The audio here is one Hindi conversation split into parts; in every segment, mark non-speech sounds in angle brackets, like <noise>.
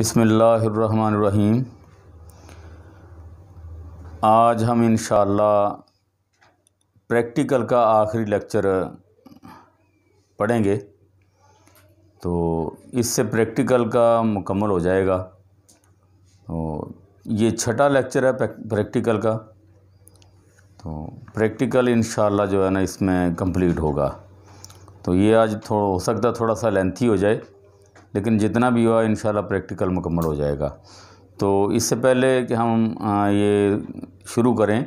रहीम आज हम इन प्रैक्टिकल का आखिरी लेक्चर पढ़ेंगे तो इससे प्रैक्टिकल का मुकम्मल हो जाएगा तो ये छठा लेक्चर है प्रैक्टिकल का तो प्रैक्टिकल इन जो है ना इसमें कंप्लीट होगा तो ये आज थोड़ा हो सकता थोड़ा सा लेंथी हो जाए लेकिन जितना भी हुआ इन प्रैक्टिकल मुकम्मल हो जाएगा तो इससे पहले कि हम ये शुरू करें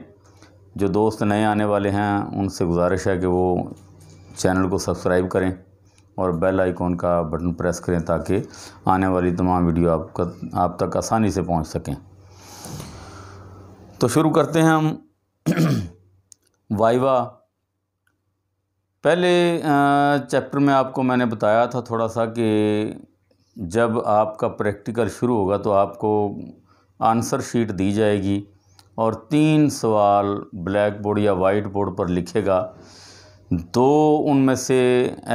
जो दोस्त नए आने वाले हैं उनसे गुजारिश है कि वो चैनल को सब्सक्राइब करें और बेल आइकॉन का बटन प्रेस करें ताकि आने वाली तमाम वीडियो आपका आप तक आसानी से पहुंच सकें तो शुरू करते हैं हम <clears throat> वाइवा पहले चैप्टर में आपको मैंने बताया था थोड़ा सा कि जब आपका प्रैक्टिकल शुरू होगा तो आपको आंसर शीट दी जाएगी और तीन सवाल ब्लैक बोर्ड या वाइट बोर्ड पर लिखेगा दो उनमें से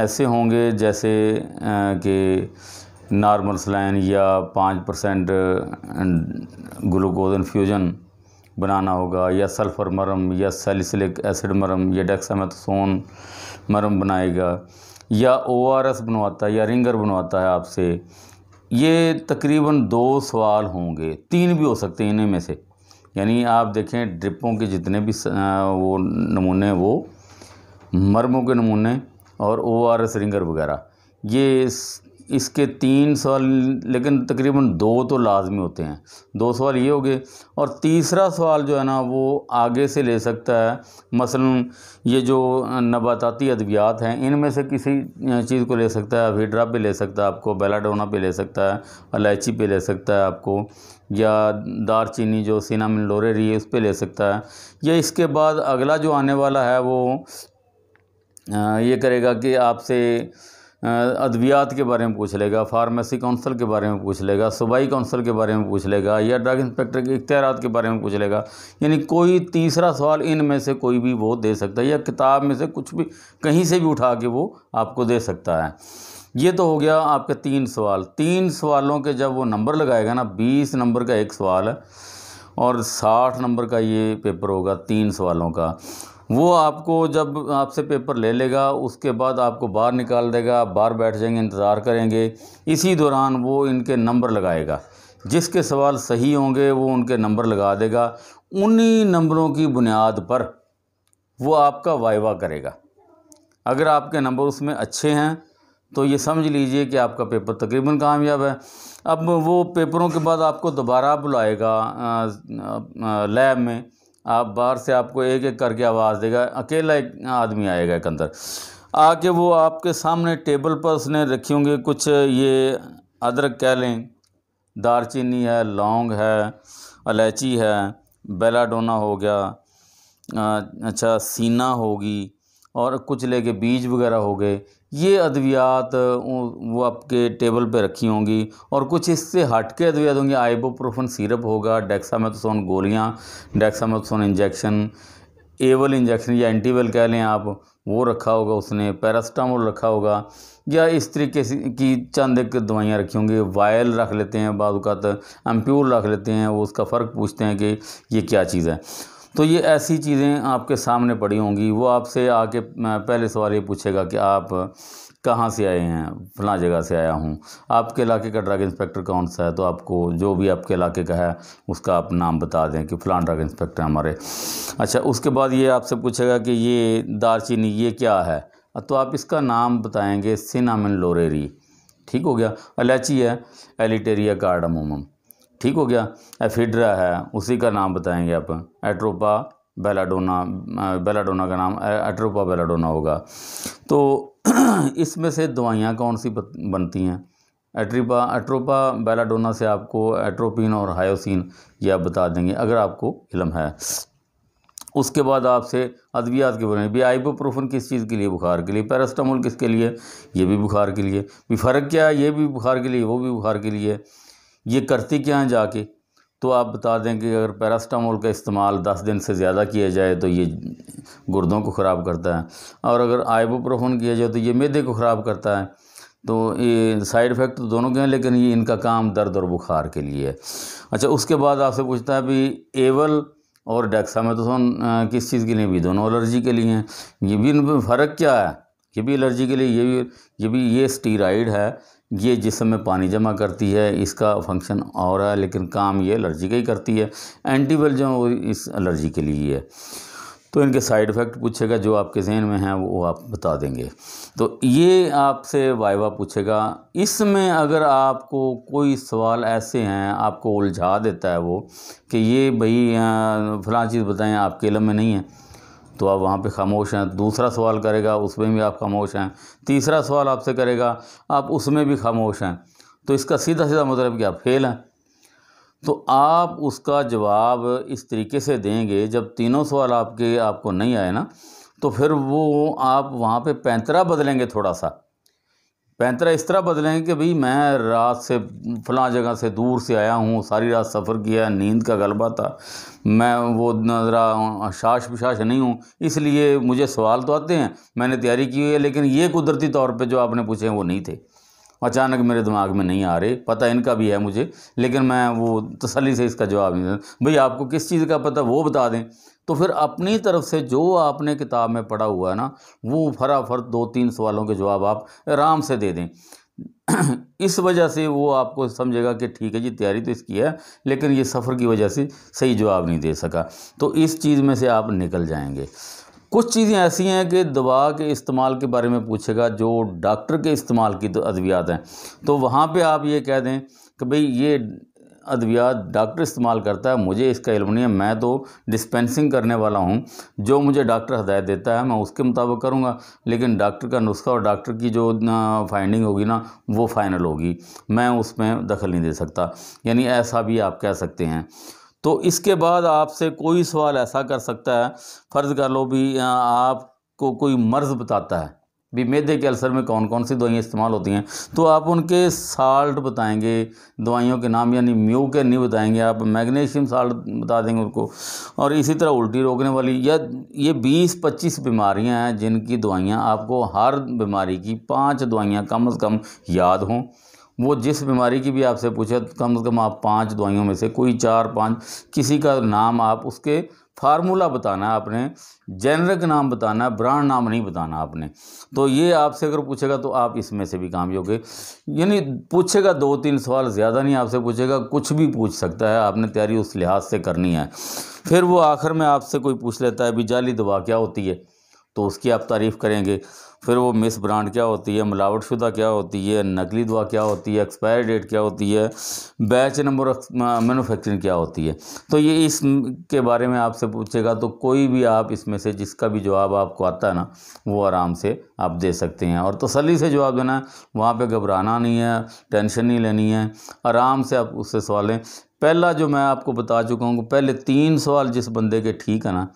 ऐसे होंगे जैसे कि नॉर्मल स्लाइन या पाँच परसेंट ग्लूकोज इन्फ्यूजन बनाना होगा या सल्फ़र मरम या सेलिसिलिक एसिड मरम या डेक्सामेथोसोन मरम बनाएगा या ओआरएस बनवाता है या रिंगर बनवाता है आपसे ये तकरीबन दो सवाल होंगे तीन भी हो सकते हैं इन्हीं में से यानी आप देखें ड्रिपों के जितने भी वो नमूने वो मरमों के नमूने और ओ आर एस रिंगर वगैरह ये इसके तीन सवाल लेकिन तकरीबन दो तो लाजमी होते हैं दो सवाल ये हो गए और तीसरा सवाल जो है ना वो आगे से ले सकता है मसलन ये जो नबाताती अद्वियात हैं इनमें से किसी चीज़ को ले सकता है वीड्रा पे ले सकता है आपको बेलाडोना पे ले सकता है इलायची पे ले सकता है आपको या चीनी जो सीनामिन लोरे रही है उस पर ले सकता है या इसके बाद अगला जो आने वाला है वो ये करेगा कि आपसे अद्वियात के बारे में पूछ लेगा फार्मेसी काउंसिल के बारे में पूछ लेगा सूबाई काउंसिल के बारे में पूछ लेगा या ड्रग इंस्पेक्टर के इख्तियार के बारे में पूछ लेगा यानी कोई तीसरा सवाल इन में से कोई भी वो दे सकता है या किताब में से कुछ भी कहीं से भी उठा के वो आपको दे सकता है ये तो हो गया आपके तीन सवाल तीन सवालों के जब वो नंबर लगाएगा ना बीस नंबर का एक सवाल है और साठ नंबर का ये पेपर होगा तीन सवालों का वो आपको जब आपसे पेपर ले लेगा उसके बाद आपको बाहर निकाल देगा आप बाहर बैठ जाएंगे इंतज़ार करेंगे इसी दौरान वो इनके नंबर लगाएगा जिसके सवाल सही होंगे वो उनके नंबर लगा देगा उन्हीं नंबरों की बुनियाद पर वो आपका वाइवा करेगा अगर आपके नंबर उसमें अच्छे हैं तो ये समझ लीजिए कि आपका पेपर तकरीबन कामयाब है अब वो पेपरों के बाद आपको दोबारा बुलाएगा लैब में आप बाहर से आपको एक एक करके आवाज़ देगा अकेला एक आदमी आएगा एक अंदर आके वो आपके सामने टेबल पर उसने रखी होंगी कुछ ये अदरक कह लें दारचीनी है लौंग है इलायची है बेलाडोना हो गया अच्छा सीना होगी और कुछ लेके बीज वगैरह हो गए ये अद्वियात वो आपके टेबल पे रखी होंगी और कुछ इससे हटके अद्वियात होंगे आइबोप्रोफन सिरप होगा डेक्सामेथोसोन गोलियाँ डेक्सामेथोसोन इंजेक्शन एवल इंजेक्शन या एंटीवेल कह लें आप वो रखा होगा उसने पैरास्टामोल रखा होगा या इस तरीके से की चंद एक दवाइयाँ रखी होंगी वायल रख लेते हैं बाद अवत एम्प्यूर रख लेते हैं वो उसका फ़र्क पूछते हैं कि ये क्या चीज़ है तो ये ऐसी चीज़ें आपके सामने पड़ी होंगी वो आपसे आके पहले सवाल ये पूछेगा कि आप कहाँ से आए हैं फला जगह से आया हूँ आपके इलाके का ड्रग इंस्पेक्टर कौन सा है तो आपको जो भी आपके इलाके का है उसका आप नाम बता दें कि फ़लाँ ड्रग इंस्पेक्टर हमारे अच्छा उसके बाद ये आपसे पूछेगा कि ये दारचीनी ये क्या है तो आप इसका नाम बताएंगे सिनामिन लोरेरी ठीक हो गया अलैची है एलिटेरिया कार्डमोमम ठीक हो गया एफिड्रा है उसी का नाम बताएंगे आप एट्रोपा बेलाडोना बेलाडोना का नाम एट्रोपा बेलाडोना होगा तो <clears throat> इसमें से दवाइयाँ कौन सी बनती हैं एट्रीपा एट्रोपा बेलाडोना से आपको एट्रोपिन और हायोसिन ये आप बता देंगे अगर आपको इलम है उसके बाद आपसे अद्वियात के बारे में भी आइबोप्रोफन किस चीज़ के लिए बुखार के लिए पैरास्टामोल किसके लिए ये भी बुखार के लिए भी फ़र्क क्या है ये भी बुखार के लिए वो भी बुखार के लिए ये करती क्या हैं जाके तो आप बता दें कि अगर पैरास्टामोल का इस्तेमाल 10 दिन से ज़्यादा किया जाए तो ये गुर्दों को ख़राब करता है और अगर आइबोप्रोफोन किया जाए तो ये मैदे को ख़राब करता है तो ये साइड इफ़ेक्ट तो दोनों के हैं लेकिन ये इनका काम दर्द और बुखार के लिए है अच्छा उसके बाद आपसे पूछता है भी एवल और डेक्सामेथोसोन किस चीज़ के लिए भी दोनों एलर्जी के लिए हैं ये भी इन फ़र्क क्या है ये भी एलर्जी के लिए ये भी ये भी ये स्टीराइड है ये जिसम में पानी जमा करती है इसका फंक्शन और है लेकिन काम ये एलर्जी का ही करती है है वो इस एलर्जी के लिए है तो इनके साइड इफ़ेक्ट पूछेगा जो आपके जहन में हैं वो आप बता देंगे तो ये आपसे वाइवा पूछेगा इसमें अगर आपको कोई सवाल ऐसे हैं आपको उलझा देता है वो कि ये भाई फलां चीज़ बताएं आपके इलम में नहीं है तो आप वहाँ पे खामोश हैं दूसरा सवाल करेगा उसमें भी आप खामोश हैं तीसरा सवाल आपसे करेगा आप उसमें भी खामोश हैं तो इसका सीधा सीधा मतलब कि आप फेल हैं तो आप उसका जवाब इस तरीके से देंगे जब तीनों सवाल आपके आपको नहीं आए ना तो फिर वो आप वहाँ पे पैंतरा बदलेंगे थोड़ा सा पैंतरा इस तरह बदलें कि भाई मैं रात से फला जगह से दूर से आया हूँ सारी रात सफ़र किया नींद का गलबा था मैं वो नजरा शाश पिशाश नहीं हूँ इसलिए मुझे सवाल तो आते हैं मैंने तैयारी की हुई है लेकिन ये कुदरती तौर पे जो आपने पूछे हैं वो नहीं थे अचानक मेरे दिमाग में नहीं आ रहे पता इनका भी है मुझे लेकिन मैं वो तसली से इसका जवाब नहीं देता भाई आपको किस चीज़ का पता वो बता दें तो फिर अपनी तरफ से जो आपने किताब में पढ़ा हुआ है ना वो फराफर दो तीन सवालों के जवाब आप आराम से दे दें <clears throat> इस वजह से वो आपको समझेगा कि ठीक है जी तैयारी तो इसकी है लेकिन ये सफ़र की वजह से सही जवाब नहीं दे सका तो इस चीज़ में से आप निकल जाएंगे कुछ चीज़ें ऐसी हैं कि दवा के इस्तेमाल के बारे में पूछेगा जो डॉक्टर के इस्तेमाल की तो अद्वियात हैं तो वहाँ पे आप ये कह दें कि भाई ये अद्वियात डॉक्टर इस्तेमाल करता है मुझे इसका इल्म नहीं है मैं तो डिस्पेंसिंग करने वाला हूँ जो मुझे डॉक्टर हदायत देता है मैं उसके मुताबिक करूँगा लेकिन डॉक्टर का नुस्खा और डॉक्टर की जो फाइंडिंग होगी ना वो फाइनल होगी मैं उसमें दखल नहीं दे सकता यानी ऐसा भी आप कह सकते हैं तो इसके बाद आपसे कोई सवाल ऐसा कर सकता है फ़र्ज़ कर लो भी आपको कोई मर्ज़ बताता है भी मैदे के अल्सर में कौन कौन सी दवाइयाँ इस्तेमाल होती हैं तो आप उनके साल्ट बताएंगे दवाइयों के नाम यानी म्यू के नहीं बताएंगे आप मैग्नीशियम साल्ट बता देंगे उनको और इसी तरह उल्टी रोकने वाली या ये 20-25 बीमारियां हैं जिनकी दवाइयां आपको हर बीमारी की पांच दवाइयां कम से कम याद हों वो जिस बीमारी की भी आपसे पूछे कम से कम आप पांच दवाइयों में से कोई चार पांच किसी का नाम आप उसके फार्मूला बताना है आपने जेनरिक नाम बताना है ब्रांड नाम नहीं बताना आपने तो ये आपसे अगर पूछेगा तो आप इसमें से भी काम योगे यानी पूछेगा दो तीन सवाल ज़्यादा नहीं आपसे पूछेगा कुछ भी पूछ सकता है आपने तैयारी उस लिहाज से करनी है फिर वो आखिर में आपसे कोई पूछ लेता है भी जाली दवा क्या होती है तो उसकी आप तारीफ़ करेंगे फिर वो मिस ब्रांड क्या होती है मिलावट शुदा क्या होती है नकली दवा क्या होती है एक्सपायरी डेट क्या होती है बैच नंबर मैनुफेक्चरिंग क्या होती है तो ये इस के बारे में आपसे पूछेगा तो कोई भी आप इसमें से जिसका भी जवाब आपको आता है ना वो आराम से आप दे सकते हैं और तसली तो से जवाब देना है वहाँ पर घबराना नहीं है टेंशन नहीं लेनी है आराम से आप उससे सवालें पहला जो मैं आपको बता चुका हूँ पहले तीन सवाल जिस बंदे के ठीक है ना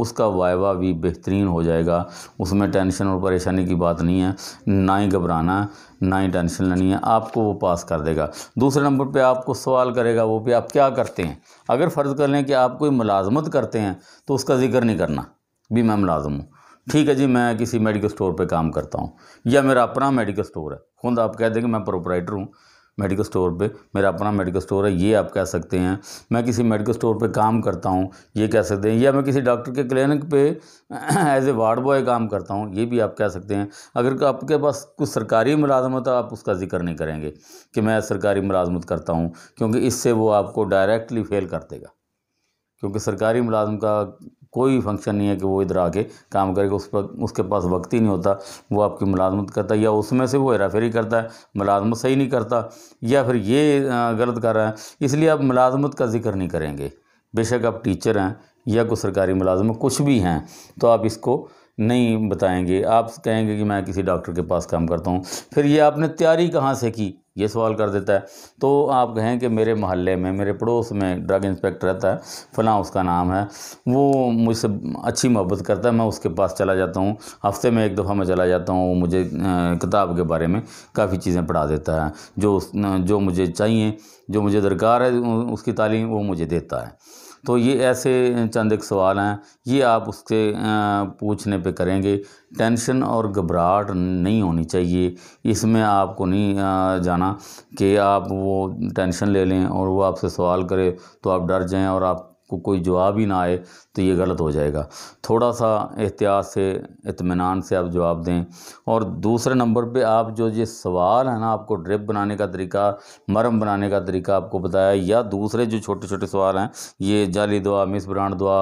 उसका वायवा भी बेहतरीन हो जाएगा उसमें टेंशन और परेशानी की बात नहीं है ना ही घबराना ना ही टेंशन लेनी है आपको वो पास कर देगा दूसरे नंबर पे आपको सवाल करेगा वो भी आप क्या करते हैं अगर फ़र्ज़ कर लें कि आप कोई मुलाजमत करते हैं तो उसका ज़िक्र नहीं करना भी मैं मुलाजम हूँ ठीक है जी मैं किसी मेडिकल स्टोर पर काम करता हूँ या मेरा अपना मेडिकल स्टोर है खुद आप कह दें कि मैं प्रोपराइटर हूँ मेडिकल स्टोर पे मेरा अपना मेडिकल स्टोर है ये आप कह सकते हैं मैं किसी मेडिकल स्टोर पे काम करता हूँ ये कह सकते हैं या मैं किसी डॉक्टर के क्लिनिक पे एज <clears throat> ए वार्ड बॉय काम करता हूँ ये भी आप कह सकते हैं अगर आपके पास कुछ सरकारी मुलाजमत है आप उसका जिक्र नहीं करेंगे कि मैं सरकारी मुलाजमत करता हूँ क्योंकि इससे वो आपको डायरेक्टली फेल कर देगा क्योंकि सरकारी मुलाजम का कोई फंक्शन नहीं है कि वो इधर आके काम करेगा उस पर उसके पास वक्त ही नहीं होता वो आपकी मुलाजमत करता है या उसमें से वो हेराफेरी करता है मुलाजमत सही नहीं करता या फिर ये गलत कर रहा है इसलिए आप मुलाजमत का जिक्र नहीं करेंगे बेशक आप टीचर हैं या कोई सरकारी मुलाजम कुछ भी हैं तो आप इसको नहीं बताएंगे आप कहेंगे कि मैं किसी डॉक्टर के पास काम करता हूँ फिर ये आपने तैयारी कहाँ से की ये सवाल कर देता है तो आप कहें कि मेरे मोहल्ले में मेरे पड़ोस में ड्रग इंस्पेक्टर रहता है फ़लाँ उसका नाम है वो मुझसे अच्छी मोहब्बत करता है मैं उसके पास चला जाता हूँ हफ्ते में एक दफ़ा मैं चला जाता हूँ वो मुझे किताब के बारे में काफ़ी चीज़ें पढ़ा देता है जो जो मुझे चाहिए जो मुझे दरकार है उसकी तालीम वो मुझे देता है तो ये ऐसे चंद एक सवाल हैं ये आप उसके पूछने पे करेंगे टेंशन और घबराहट नहीं होनी चाहिए इसमें आपको नहीं जाना कि आप वो टेंशन ले लें और वो आपसे सवाल करे तो आप डर जाएं और आप को कोई जवाब ही ना आए तो ये गलत हो जाएगा थोड़ा सा एहतियात से इतमान से आप जवाब दें और दूसरे नंबर पे आप जो ये सवाल है ना आपको ड्रिप बनाने का तरीका मरम बनाने का तरीका आपको बताया या दूसरे जो छोटे छोटे सवाल हैं ये जाली दुआ मिस ब्रांड दुआ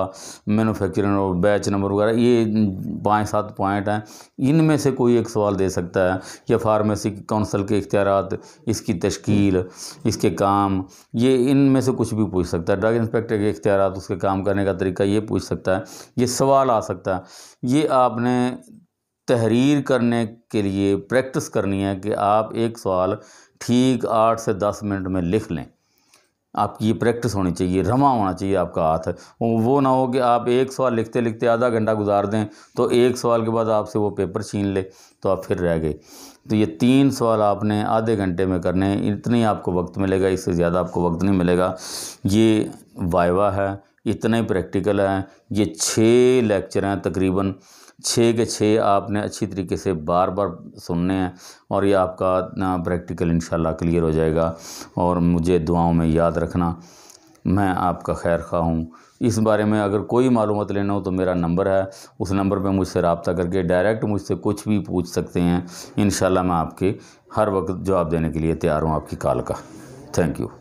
मैनुफेक्चरिंग और बैच नंबर वगैरह ये पाँच सात पॉइंट हैं इनमें से कोई एक सवाल दे सकता है या फार्मेसी काउंसिल के इख्तियार इसकी तश्कील इसके काम ये इनमें से कुछ भी पूछ सकता है ड्रग इंस्पेक्टर के इख्तियार ख्याल उसके काम करने का तरीका ये पूछ सकता है ये सवाल आ सकता है ये आपने तहरीर करने के लिए प्रैक्टिस करनी है कि आप एक सवाल ठीक आठ से दस मिनट में लिख लें आपकी ये प्रैक्टिस होनी चाहिए रमा होना चाहिए आपका हाथ वो ना हो कि आप एक सवाल लिखते लिखते आधा घंटा गुजार दें तो एक सवाल के बाद आपसे वो पेपर छीन ले तो आप फिर रह गए तो ये तीन सवाल आपने आधे घंटे में करने हैं इतने आपको वक्त मिलेगा इससे ज़्यादा आपको वक्त नहीं मिलेगा ये वाइवा है इतने प्रैक्टिकल हैं ये छः लेक्चर हैं तकरीबन छः के छः आपने अच्छी तरीके से बार बार सुनने हैं और ये आपका प्रैक्टिकल इन क्लियर हो जाएगा और मुझे दुआओं में याद रखना मैं आपका खैर खा हूँ इस बारे में अगर कोई मालूमत लेना हो तो मेरा नंबर है उस नंबर पर मुझसे रबता करके डायरेक्ट मुझसे कुछ भी पूछ सकते हैं इन मैं आपके हर वक्त जवाब देने के लिए तैयार हूँ आपकी कॉल का थैंक यू